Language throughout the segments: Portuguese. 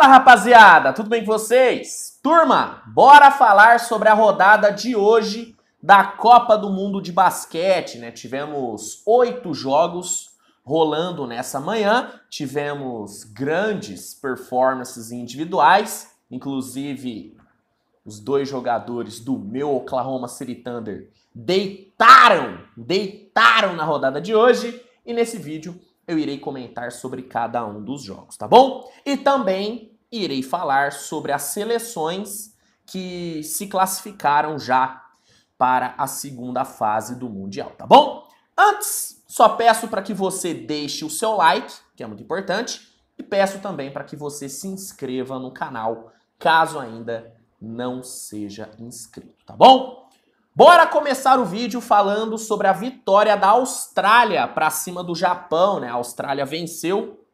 Fala rapaziada, tudo bem com vocês? Turma, bora falar sobre a rodada de hoje da Copa do Mundo de Basquete, né? Tivemos oito jogos rolando nessa manhã, tivemos grandes performances individuais, inclusive os dois jogadores do meu Oklahoma City Thunder deitaram, deitaram na rodada de hoje. E nesse vídeo eu irei comentar sobre cada um dos jogos, tá bom? E também irei falar sobre as seleções que se classificaram já para a segunda fase do Mundial, tá bom? Antes, só peço para que você deixe o seu like, que é muito importante, e peço também para que você se inscreva no canal, caso ainda não seja inscrito, tá bom? Bora começar o vídeo falando sobre a vitória da Austrália para cima do Japão, né? A Austrália venceu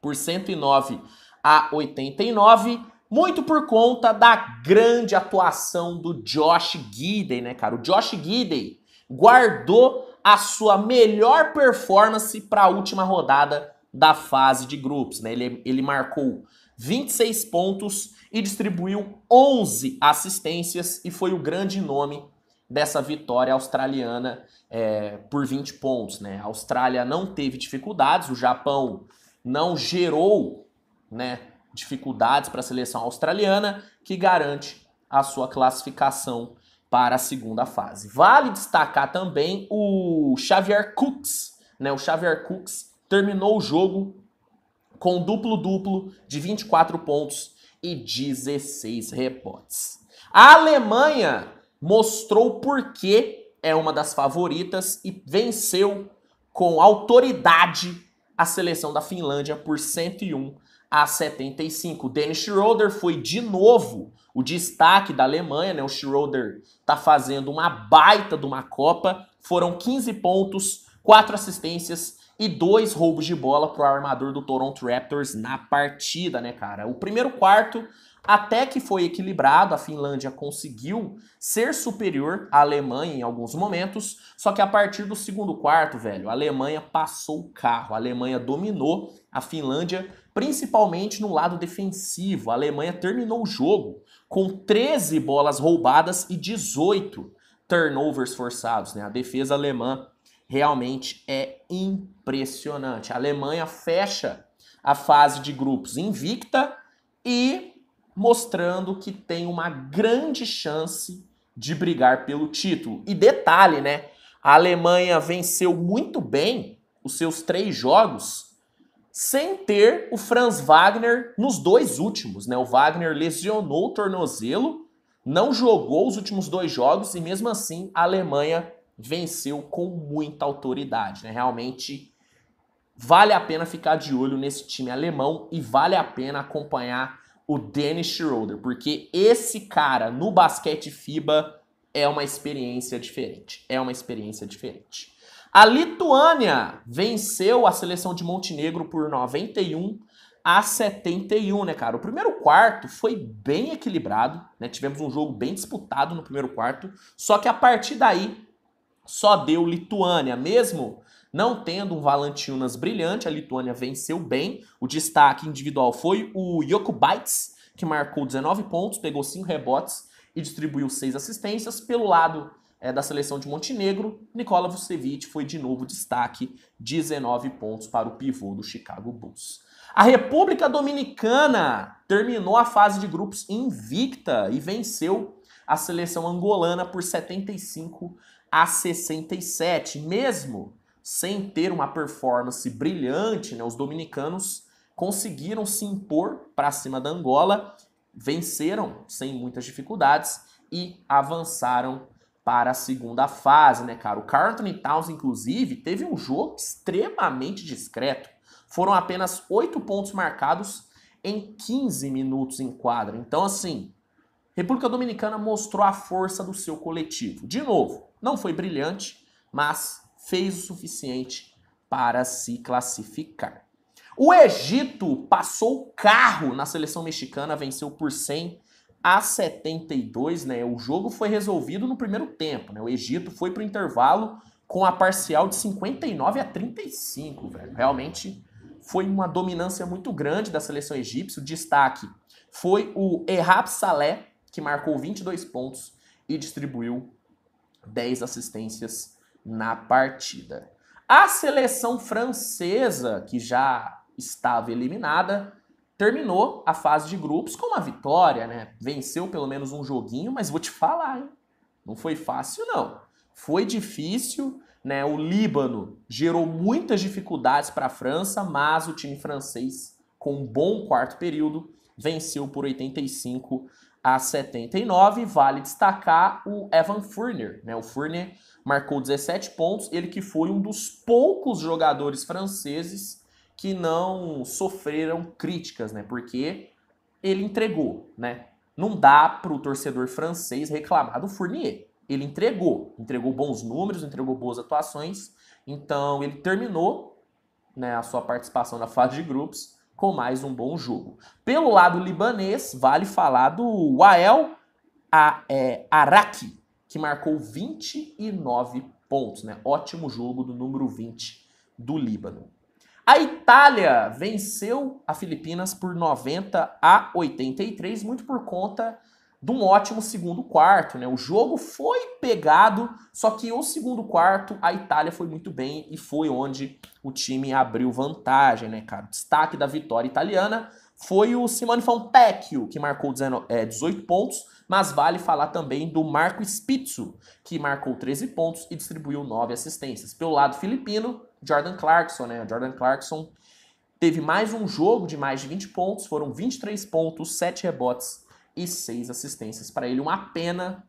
por 109 a 89, muito por conta da grande atuação do Josh Gidey, né, cara? O Josh Gidey guardou a sua melhor performance para a última rodada da fase de grupos, né? Ele, ele marcou 26 pontos e distribuiu 11 assistências e foi o grande nome dessa vitória australiana é, por 20 pontos. Né? A Austrália não teve dificuldades, o Japão não gerou né, dificuldades para a seleção australiana, que garante a sua classificação para a segunda fase. Vale destacar também o Xavier Cooks. Né? O Xavier Cooks terminou o jogo com duplo-duplo de 24 pontos e 16 rebotes. A Alemanha mostrou por que é uma das favoritas e venceu com autoridade a seleção da Finlândia por 101 a 75. Dennis Schroeder foi de novo o destaque da Alemanha, né? O Schroeder tá fazendo uma baita de uma Copa. Foram 15 pontos, 4 assistências e dois roubos de bola pro armador do Toronto Raptors na partida, né, cara? O primeiro quarto até que foi equilibrado, a Finlândia conseguiu ser superior à Alemanha em alguns momentos, só que a partir do segundo quarto, velho, a Alemanha passou o carro, a Alemanha dominou a Finlândia, principalmente no lado defensivo. A Alemanha terminou o jogo com 13 bolas roubadas e 18 turnovers forçados, né? A defesa alemã realmente é impressionante. A Alemanha fecha a fase de grupos invicta e mostrando que tem uma grande chance de brigar pelo título. E detalhe, né? A Alemanha venceu muito bem os seus três jogos sem ter o Franz Wagner nos dois últimos, né? O Wagner lesionou o tornozelo, não jogou os últimos dois jogos e mesmo assim a Alemanha venceu com muita autoridade, né? Realmente vale a pena ficar de olho nesse time alemão e vale a pena acompanhar o Dennis Schroeder, porque esse cara no basquete FIBA é uma experiência diferente. É uma experiência diferente. A Lituânia venceu a seleção de Montenegro por 91 a 71, né, cara? O primeiro quarto foi bem equilibrado, né? Tivemos um jogo bem disputado no primeiro quarto, só que a partir daí só deu Lituânia, mesmo não tendo um Valentinas brilhante, a Lituânia venceu bem. O destaque individual foi o Jokubaitis, que marcou 19 pontos, pegou 5 rebotes e distribuiu 6 assistências. Pelo lado é, da seleção de Montenegro, Nikola Vucevic foi de novo destaque, 19 pontos para o pivô do Chicago Bulls. A República Dominicana terminou a fase de grupos invicta e venceu a seleção angolana por 75 a 67, mesmo sem ter uma performance brilhante, né, os dominicanos conseguiram se impor para cima da Angola, venceram sem muitas dificuldades e avançaram para a segunda fase, né, cara? O Carlton Towns, inclusive, teve um jogo extremamente discreto. Foram apenas oito pontos marcados em 15 minutos em quadra. Então, assim, República Dominicana mostrou a força do seu coletivo. De novo, não foi brilhante, mas fez o suficiente para se classificar. O Egito passou carro na seleção mexicana, venceu por 100 a 72, né? O jogo foi resolvido no primeiro tempo, né? O Egito foi para o intervalo com a parcial de 59 a 35, velho. Realmente foi uma dominância muito grande da seleção egípcia. O destaque foi o Errab Saleh, que marcou 22 pontos e distribuiu 10 assistências na partida. A seleção francesa, que já estava eliminada, terminou a fase de grupos com uma vitória, né? Venceu pelo menos um joguinho, mas vou te falar, hein? Não foi fácil, não. Foi difícil, né? O Líbano gerou muitas dificuldades para a França, mas o time francês, com um bom quarto período, venceu por 85 a 79. Vale destacar o Evan Furner. Né? O Furner marcou 17 pontos, ele que foi um dos poucos jogadores franceses que não sofreram críticas, né? Porque ele entregou, né? Não dá para o torcedor francês reclamar do Fournier. Ele entregou, entregou bons números, entregou boas atuações. Então ele terminou né, a sua participação na fase de grupos com mais um bom jogo. Pelo lado libanês, vale falar do Wael a, é, Araki, que marcou 29 pontos. Né? Ótimo jogo do número 20 do Líbano. A Itália venceu a Filipinas por 90 a 83, muito por conta de um ótimo segundo quarto, né? O jogo foi pegado, só que o segundo quarto a Itália foi muito bem e foi onde o time abriu vantagem, né, cara? O destaque da vitória italiana foi o Simone Fontecchio, que marcou 18 é, pontos, mas vale falar também do Marco Spitzu, que marcou 13 pontos e distribuiu 9 assistências. Pelo lado filipino, Jordan Clarkson, né? Jordan Clarkson teve mais um jogo de mais de 20 pontos, foram 23 pontos, 7 rebotes e seis assistências para ele. Uma pena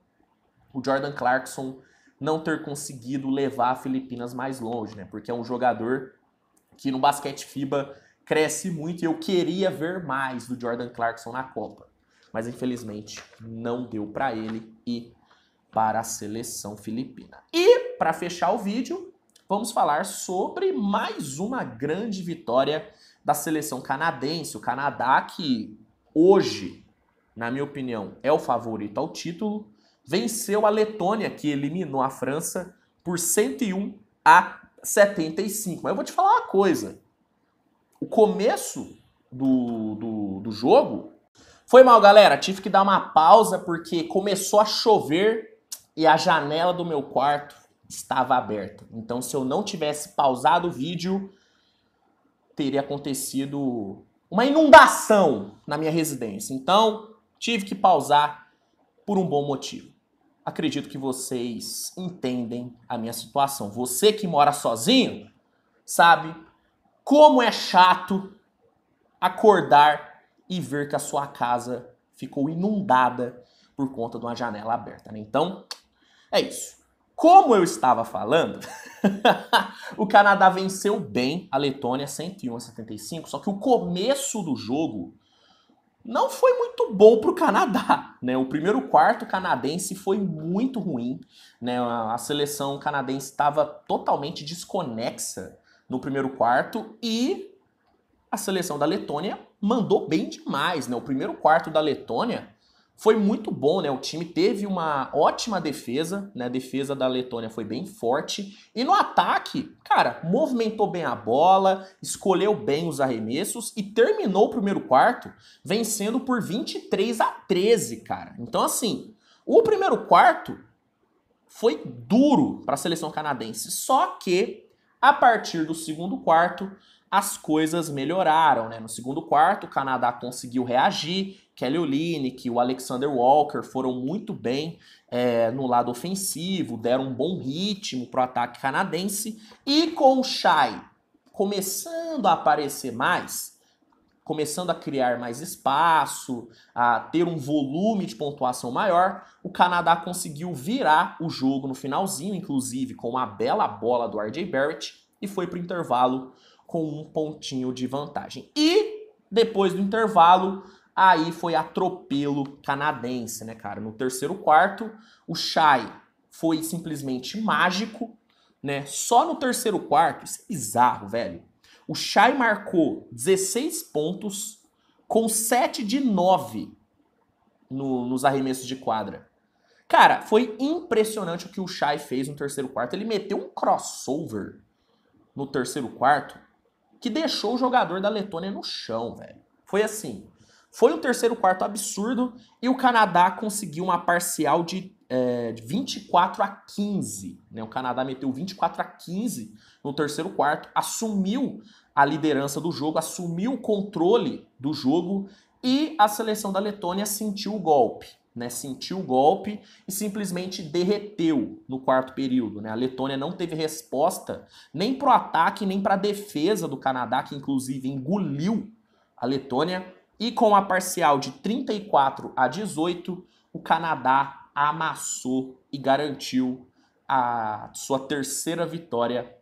o Jordan Clarkson não ter conseguido levar a Filipinas mais longe, né? Porque é um jogador que no basquete FIBA cresce muito e eu queria ver mais do Jordan Clarkson na Copa. Mas infelizmente não deu para ele e para a seleção filipina. E para fechar o vídeo, vamos falar sobre mais uma grande vitória da seleção canadense, o Canadá que hoje na minha opinião, é o favorito ao título. Venceu a Letônia, que eliminou a França, por 101 a 75. Mas eu vou te falar uma coisa. O começo do, do, do jogo foi mal, galera. Tive que dar uma pausa porque começou a chover e a janela do meu quarto estava aberta. Então, se eu não tivesse pausado o vídeo, teria acontecido uma inundação na minha residência. Então, Tive que pausar por um bom motivo. Acredito que vocês entendem a minha situação. Você que mora sozinho, sabe como é chato acordar e ver que a sua casa ficou inundada por conta de uma janela aberta. Né? Então, é isso. Como eu estava falando, o Canadá venceu bem a Letônia 101 a 75, só que o começo do jogo não foi muito bom para o Canadá. Né? O primeiro quarto canadense foi muito ruim. Né? A seleção canadense estava totalmente desconexa no primeiro quarto e a seleção da Letônia mandou bem demais. Né? O primeiro quarto da Letônia foi muito bom, né? O time teve uma ótima defesa, né? A defesa da Letônia foi bem forte. E no ataque, cara, movimentou bem a bola, escolheu bem os arremessos e terminou o primeiro quarto vencendo por 23 a 13, cara. Então, assim, o primeiro quarto foi duro para a seleção canadense. Só que a partir do segundo quarto, as coisas melhoraram, né? No segundo quarto, o Canadá conseguiu reagir, Kelly Olynyk, o Alexander Walker foram muito bem é, no lado ofensivo, deram um bom ritmo para o ataque canadense. E com o Shai começando a aparecer mais, começando a criar mais espaço, a ter um volume de pontuação maior, o Canadá conseguiu virar o jogo no finalzinho, inclusive com uma bela bola do RJ Barrett, e foi para o intervalo com um pontinho de vantagem. E depois do intervalo, Aí foi atropelo canadense, né, cara? No terceiro quarto, o Shai foi simplesmente mágico, né? Só no terceiro quarto, isso é bizarro, velho. O Shai marcou 16 pontos com 7 de 9 no, nos arremessos de quadra. Cara, foi impressionante o que o Shai fez no terceiro quarto. Ele meteu um crossover no terceiro quarto que deixou o jogador da Letônia no chão, velho. Foi assim. Foi um terceiro quarto absurdo e o Canadá conseguiu uma parcial de, é, 24 a 15. Né? O Canadá meteu 24 a 15 no terceiro quarto, assumiu a liderança do jogo, assumiu o controle do jogo e a seleção da Letônia sentiu o golpe. Né, sentiu o golpe e simplesmente derreteu no quarto período. Né? A Letônia não teve resposta nem para o ataque, nem para a defesa do Canadá, que inclusive engoliu a Letônia. E com a parcial de 34 a 18, o Canadá amassou e garantiu a sua terceira vitória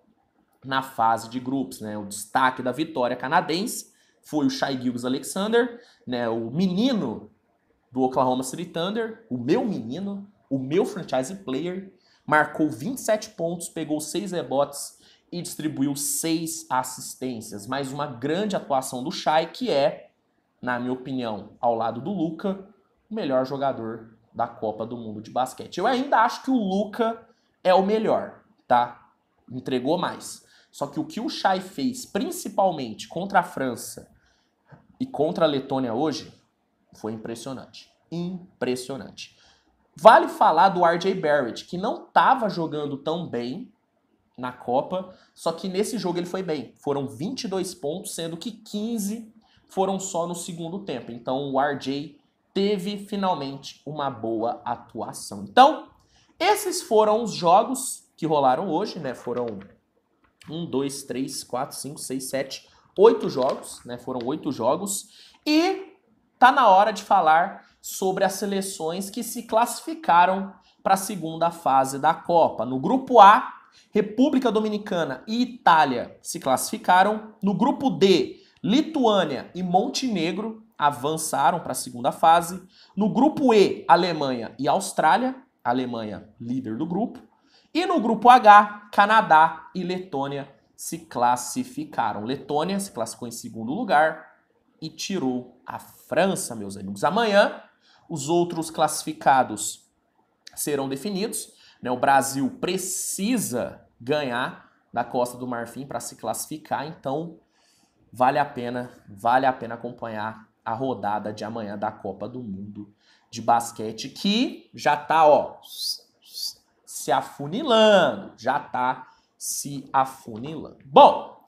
na fase de grupos. Né? O destaque da vitória canadense foi o Shai Gilgis Alexander, né? o menino do Oklahoma City Thunder, o meu menino, o meu franchise player, marcou 27 pontos, pegou 6 rebotes e distribuiu 6 assistências. Mais uma grande atuação do Shai, que é na minha opinião, ao lado do Luca, o melhor jogador da Copa do Mundo de basquete. Eu ainda acho que o Luca é o melhor, tá? Entregou mais. Só que o que o Chai fez, principalmente contra a França e contra a Letônia hoje, foi impressionante. Impressionante. Vale falar do RJ Barrett, que não estava jogando tão bem na Copa, só que nesse jogo ele foi bem. Foram 22 pontos, sendo que 15 foram só no segundo tempo. Então o RJ teve finalmente uma boa atuação. Então, esses foram os jogos que rolaram hoje, né? Foram um, dois, três, quatro, cinco, seis, sete, oito jogos, né? Foram oito jogos. E tá na hora de falar sobre as seleções que se classificaram para a segunda fase da Copa. No grupo A, República Dominicana e Itália se classificaram. No grupo D, Lituânia e Montenegro avançaram para a segunda fase. No grupo E, Alemanha e Austrália, Alemanha líder do grupo. E no grupo H, Canadá e Letônia se classificaram. Letônia se classificou em segundo lugar e tirou a França, meus amigos. Amanhã, os outros classificados serão definidos. Né? O Brasil precisa ganhar da Costa do Marfim para se classificar, então vale a pena, vale a pena acompanhar a rodada de amanhã da Copa do Mundo de basquete que já tá, ó, se afunilando, já tá se afunilando. Bom,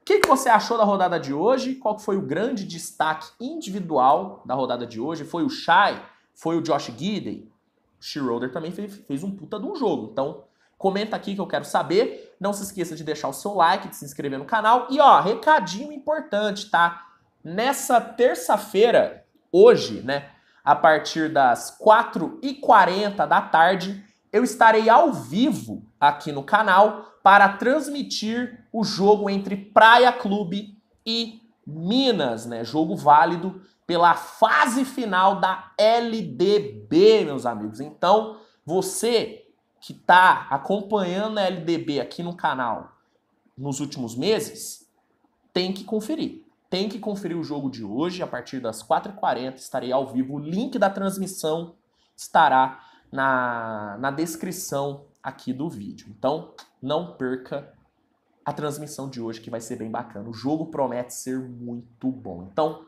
o que, que você achou da rodada de hoje? Qual foi o grande destaque individual da rodada de hoje? Foi o Shai? Foi o Josh Gidey? O Schroeder também fez, fez um puta de um jogo. Então, comenta aqui que eu quero saber. Não se esqueça de deixar o seu like, de se inscrever no canal. E ó, recadinho importante, tá? Nessa terça-feira, hoje, né? A partir das 4h40 da tarde, eu estarei ao vivo aqui no canal para transmitir o jogo entre Praia Clube e Minas, né? Jogo válido pela fase final da LDB, meus amigos. Então, você que está acompanhando a LDB aqui no canal nos últimos meses, tem que conferir. Tem que conferir o jogo de hoje, a partir das 4h40 estarei ao vivo. O link da transmissão estará na, na descrição aqui do vídeo. Então, não perca a transmissão de hoje, que vai ser bem bacana. O jogo promete ser muito bom. Então,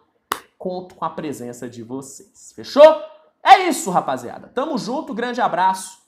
conto com a presença de vocês. Fechou? É isso, rapaziada. Tamo junto, grande abraço